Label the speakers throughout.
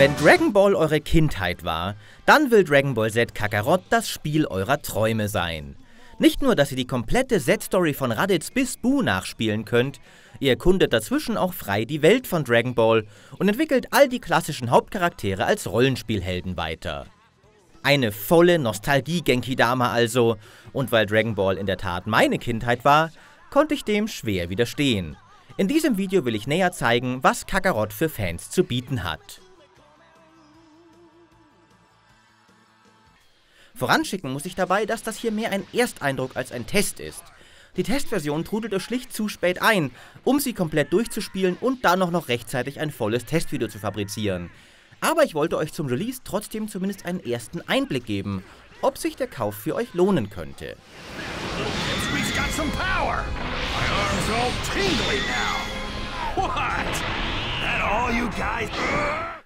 Speaker 1: Wenn Dragon Ball eure Kindheit war, dann will Dragon Ball Z Kakarot das Spiel eurer Träume sein. Nicht nur, dass ihr die komplette Z-Story von Raditz bis Bu nachspielen könnt, ihr erkundet dazwischen auch frei die Welt von Dragon Ball und entwickelt all die klassischen Hauptcharaktere als Rollenspielhelden weiter. Eine volle Nostalgie-Genki-Dama also, und weil Dragon Ball in der Tat meine Kindheit war, konnte ich dem schwer widerstehen. In diesem Video will ich näher zeigen, was Kakarot für Fans zu bieten hat. Voranschicken muss ich dabei, dass das hier mehr ein Ersteindruck als ein Test ist. Die Testversion trudelte schlicht zu spät ein, um sie komplett durchzuspielen und dann noch, noch rechtzeitig ein volles Testvideo zu fabrizieren. Aber ich wollte euch zum Release trotzdem zumindest einen ersten Einblick geben, ob sich der Kauf für euch lohnen könnte.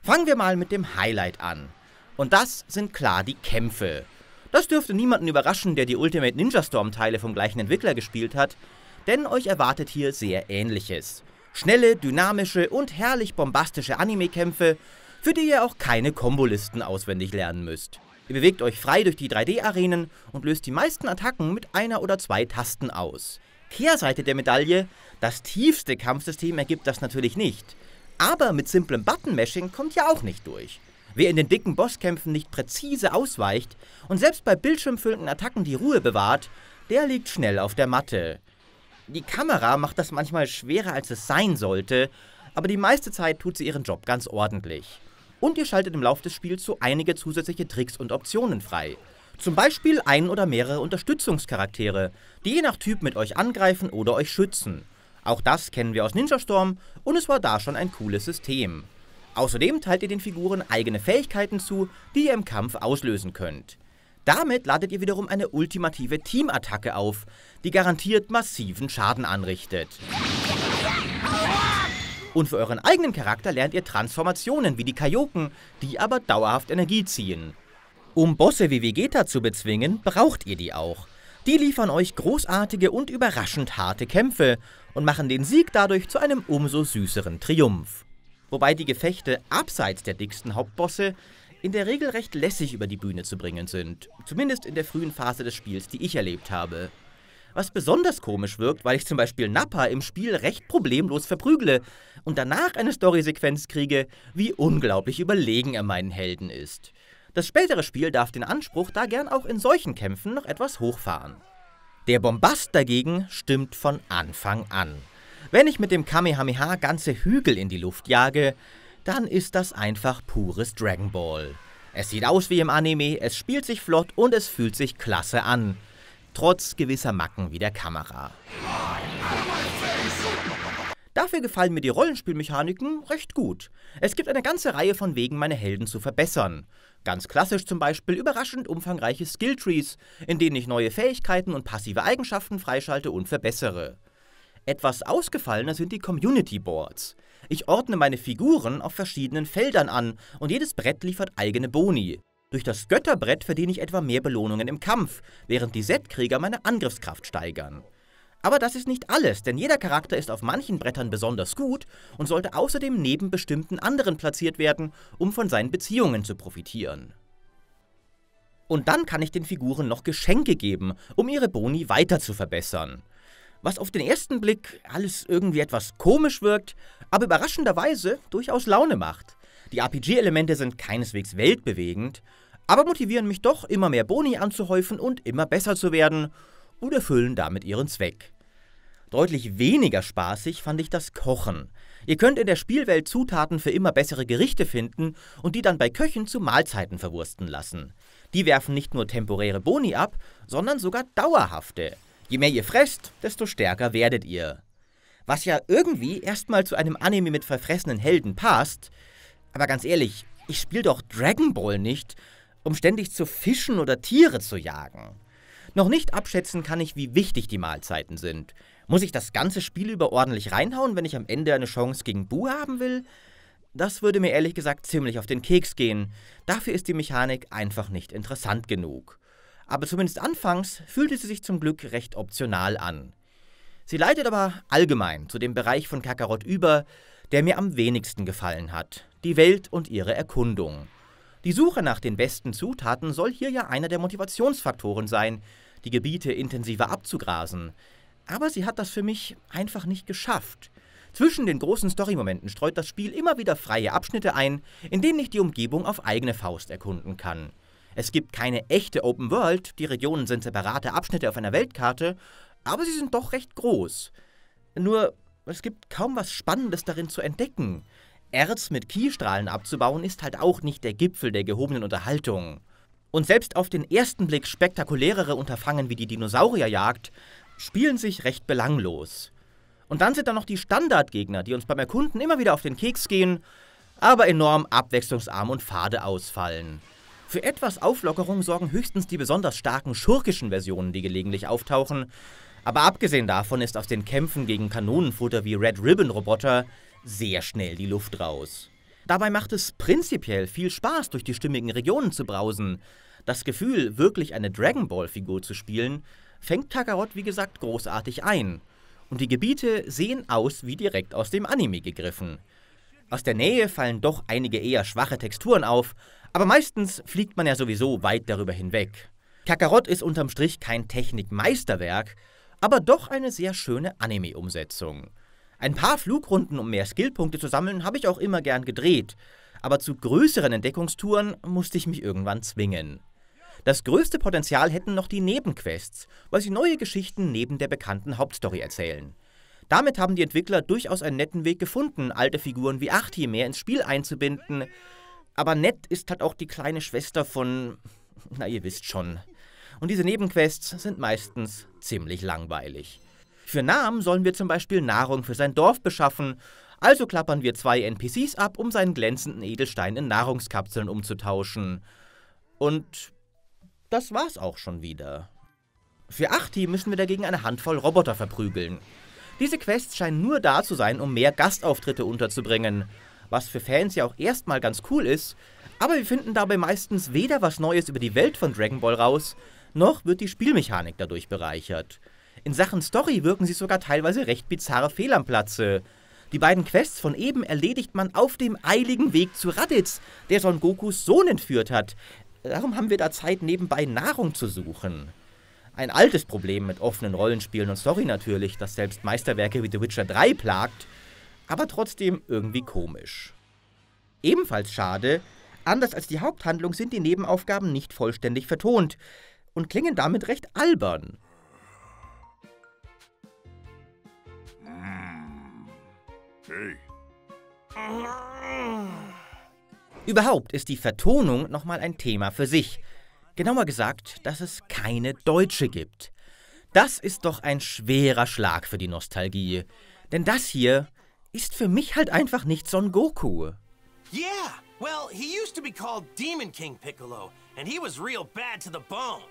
Speaker 1: Fangen wir mal mit dem Highlight an. Und das sind klar die Kämpfe. Das dürfte niemanden überraschen, der die Ultimate Ninja Storm Teile vom gleichen Entwickler gespielt hat, denn euch erwartet hier sehr ähnliches. Schnelle, dynamische und herrlich bombastische Anime-Kämpfe, für die ihr auch keine Kombolisten auswendig lernen müsst. Ihr bewegt euch frei durch die 3D-Arenen und löst die meisten Attacken mit einer oder zwei Tasten aus. Kehrseite der Medaille, das tiefste Kampfsystem ergibt das natürlich nicht. Aber mit simplem Button-Mashing kommt ihr auch nicht durch. Wer in den dicken Bosskämpfen nicht präzise ausweicht und selbst bei bildschirmfüllenden Attacken die Ruhe bewahrt, der liegt schnell auf der Matte. Die Kamera macht das manchmal schwerer, als es sein sollte, aber die meiste Zeit tut sie ihren Job ganz ordentlich. Und ihr schaltet im Lauf des Spiels so einige zusätzliche Tricks und Optionen frei. Zum Beispiel ein oder mehrere Unterstützungscharaktere, die je nach Typ mit euch angreifen oder euch schützen. Auch das kennen wir aus Ninja Storm und es war da schon ein cooles System. Außerdem teilt ihr den Figuren eigene Fähigkeiten zu, die ihr im Kampf auslösen könnt. Damit ladet ihr wiederum eine ultimative Teamattacke auf, die garantiert massiven Schaden anrichtet. Und für euren eigenen Charakter lernt ihr Transformationen wie die Kajoken, die aber dauerhaft Energie ziehen. Um Bosse wie Vegeta zu bezwingen, braucht ihr die auch. Die liefern euch großartige und überraschend harte Kämpfe und machen den Sieg dadurch zu einem umso süßeren Triumph wobei die Gefechte abseits der dicksten Hauptbosse in der Regel recht lässig über die Bühne zu bringen sind, zumindest in der frühen Phase des Spiels, die ich erlebt habe. Was besonders komisch wirkt, weil ich zum Beispiel Nappa im Spiel recht problemlos verprügle und danach eine Storysequenz kriege, wie unglaublich überlegen er meinen Helden ist. Das spätere Spiel darf den Anspruch da gern auch in solchen Kämpfen noch etwas hochfahren. Der Bombast dagegen stimmt von Anfang an. Wenn ich mit dem Kamehameha ganze Hügel in die Luft jage, dann ist das einfach pures Dragon Ball. Es sieht aus wie im Anime, es spielt sich flott und es fühlt sich klasse an. Trotz gewisser Macken wie der Kamera. Dafür gefallen mir die Rollenspielmechaniken recht gut. Es gibt eine ganze Reihe von Wegen, meine Helden zu verbessern. Ganz klassisch zum Beispiel überraschend umfangreiche Skilltrees, in denen ich neue Fähigkeiten und passive Eigenschaften freischalte und verbessere. Etwas ausgefallener sind die Community Boards. Ich ordne meine Figuren auf verschiedenen Feldern an und jedes Brett liefert eigene Boni. Durch das Götterbrett verdiene ich etwa mehr Belohnungen im Kampf, während die Set-Krieger meine Angriffskraft steigern. Aber das ist nicht alles, denn jeder Charakter ist auf manchen Brettern besonders gut und sollte außerdem neben bestimmten anderen platziert werden, um von seinen Beziehungen zu profitieren. Und dann kann ich den Figuren noch Geschenke geben, um ihre Boni weiter zu verbessern was auf den ersten Blick alles irgendwie etwas komisch wirkt, aber überraschenderweise durchaus Laune macht. Die RPG-Elemente sind keineswegs weltbewegend, aber motivieren mich doch, immer mehr Boni anzuhäufen und immer besser zu werden und erfüllen damit ihren Zweck. Deutlich weniger spaßig fand ich das Kochen. Ihr könnt in der Spielwelt Zutaten für immer bessere Gerichte finden und die dann bei Köchen zu Mahlzeiten verwursten lassen. Die werfen nicht nur temporäre Boni ab, sondern sogar dauerhafte. Je mehr ihr fresst, desto stärker werdet ihr. Was ja irgendwie erstmal zu einem Anime mit verfressenen Helden passt. Aber ganz ehrlich, ich spiele doch Dragon Ball nicht, um ständig zu fischen oder Tiere zu jagen. Noch nicht abschätzen kann ich, wie wichtig die Mahlzeiten sind. Muss ich das ganze Spiel über ordentlich reinhauen, wenn ich am Ende eine Chance gegen Bu haben will? Das würde mir ehrlich gesagt ziemlich auf den Keks gehen. Dafür ist die Mechanik einfach nicht interessant genug aber zumindest anfangs fühlte sie sich zum Glück recht optional an. Sie leitet aber allgemein zu dem Bereich von Kakarot über, der mir am wenigsten gefallen hat, die Welt und ihre Erkundung. Die Suche nach den besten Zutaten soll hier ja einer der Motivationsfaktoren sein, die Gebiete intensiver abzugrasen. Aber sie hat das für mich einfach nicht geschafft. Zwischen den großen Storymomenten streut das Spiel immer wieder freie Abschnitte ein, in denen ich die Umgebung auf eigene Faust erkunden kann. Es gibt keine echte Open World, die Regionen sind separate Abschnitte auf einer Weltkarte, aber sie sind doch recht groß. Nur, es gibt kaum was Spannendes darin zu entdecken. Erz mit Kiestrahlen abzubauen ist halt auch nicht der Gipfel der gehobenen Unterhaltung. Und selbst auf den ersten Blick spektakulärere Unterfangen wie die Dinosaurierjagd spielen sich recht belanglos. Und dann sind da noch die Standardgegner, die uns beim Erkunden immer wieder auf den Keks gehen, aber enorm abwechslungsarm und fade ausfallen. Für etwas Auflockerung sorgen höchstens die besonders starken schurkischen Versionen, die gelegentlich auftauchen. Aber abgesehen davon ist aus den Kämpfen gegen Kanonenfutter wie Red Ribbon Roboter sehr schnell die Luft raus. Dabei macht es prinzipiell viel Spaß, durch die stimmigen Regionen zu brausen. Das Gefühl, wirklich eine Dragon Ball-Figur zu spielen, fängt Takarot wie gesagt großartig ein. Und die Gebiete sehen aus wie direkt aus dem Anime gegriffen. Aus der Nähe fallen doch einige eher schwache Texturen auf, aber meistens fliegt man ja sowieso weit darüber hinweg. Kakarot ist unterm Strich kein Technikmeisterwerk, aber doch eine sehr schöne Anime-Umsetzung. Ein paar Flugrunden, um mehr Skillpunkte zu sammeln, habe ich auch immer gern gedreht, aber zu größeren Entdeckungstouren musste ich mich irgendwann zwingen. Das größte Potenzial hätten noch die Nebenquests, weil sie neue Geschichten neben der bekannten Hauptstory erzählen. Damit haben die Entwickler durchaus einen netten Weg gefunden, alte Figuren wie Achti mehr ins Spiel einzubinden. Aber nett ist halt auch die kleine Schwester von. Na, ihr wisst schon. Und diese Nebenquests sind meistens ziemlich langweilig. Für Nam sollen wir zum Beispiel Nahrung für sein Dorf beschaffen, also klappern wir zwei NPCs ab, um seinen glänzenden Edelstein in Nahrungskapseln umzutauschen. Und das war's auch schon wieder. Für Achti müssen wir dagegen eine Handvoll Roboter verprügeln. Diese Quests scheinen nur da zu sein, um mehr Gastauftritte unterzubringen. Was für Fans ja auch erstmal ganz cool ist, aber wir finden dabei meistens weder was Neues über die Welt von Dragon Ball raus, noch wird die Spielmechanik dadurch bereichert. In Sachen Story wirken sie sogar teilweise recht bizarre Fehl am Platze. Die beiden Quests von eben erledigt man auf dem eiligen Weg zu Raditz, der Son Gokus Sohn entführt hat. Darum haben wir da Zeit, nebenbei Nahrung zu suchen ein altes Problem mit offenen Rollenspielen und Story natürlich, das selbst Meisterwerke wie The Witcher 3 plagt, aber trotzdem irgendwie komisch. Ebenfalls schade, anders als die Haupthandlung sind die Nebenaufgaben nicht vollständig vertont und klingen damit recht albern. Hey. Überhaupt ist die Vertonung nochmal ein Thema für sich. Genauer gesagt, dass es keine Deutsche gibt. Das ist doch ein schwerer Schlag für die Nostalgie. Denn das hier ist für mich halt einfach nicht Son Goku. Yeah, well, he used to be called Demon King Piccolo, and he was real bad to the bone.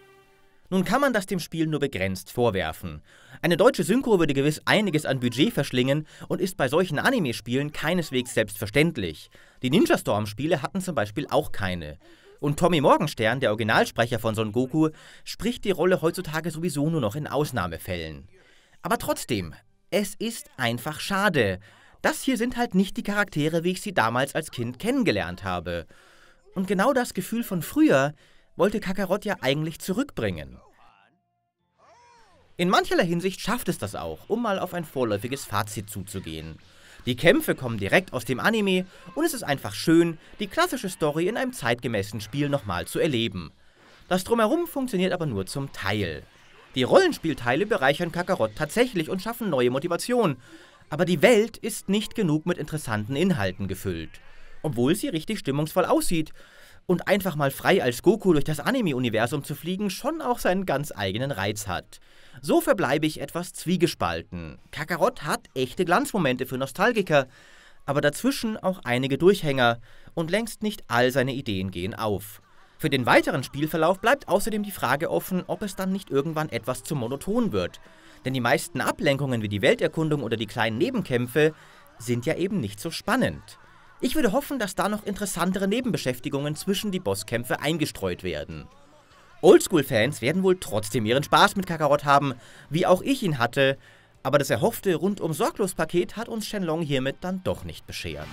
Speaker 1: Nun kann man das dem Spiel nur begrenzt vorwerfen. Eine deutsche Synchro würde gewiss einiges an Budget verschlingen und ist bei solchen Anime-Spielen keineswegs selbstverständlich. Die Ninja Storm-Spiele hatten zum Beispiel auch keine. Und Tommy Morgenstern, der Originalsprecher von Son Goku, spricht die Rolle heutzutage sowieso nur noch in Ausnahmefällen. Aber trotzdem, es ist einfach schade. Das hier sind halt nicht die Charaktere, wie ich sie damals als Kind kennengelernt habe. Und genau das Gefühl von früher wollte Kakarot ja eigentlich zurückbringen. In mancherlei Hinsicht schafft es das auch, um mal auf ein vorläufiges Fazit zuzugehen. Die Kämpfe kommen direkt aus dem Anime und es ist einfach schön, die klassische Story in einem zeitgemäßen Spiel nochmal zu erleben. Das Drumherum funktioniert aber nur zum Teil. Die Rollenspielteile bereichern Kakarot tatsächlich und schaffen neue Motivation, aber die Welt ist nicht genug mit interessanten Inhalten gefüllt. Obwohl sie richtig stimmungsvoll aussieht, und einfach mal frei als Goku durch das Anime-Universum zu fliegen schon auch seinen ganz eigenen Reiz hat. So verbleibe ich etwas zwiegespalten. Kakarot hat echte Glanzmomente für Nostalgiker, aber dazwischen auch einige Durchhänger und längst nicht all seine Ideen gehen auf. Für den weiteren Spielverlauf bleibt außerdem die Frage offen, ob es dann nicht irgendwann etwas zu monoton wird. Denn die meisten Ablenkungen wie die Welterkundung oder die kleinen Nebenkämpfe sind ja eben nicht so spannend. Ich würde hoffen, dass da noch interessantere Nebenbeschäftigungen zwischen die Bosskämpfe eingestreut werden. Oldschool-Fans werden wohl trotzdem ihren Spaß mit Kakarot haben, wie auch ich ihn hatte, aber das erhoffte rundum sorglos Paket hat uns Shenlong hiermit dann doch nicht beschert.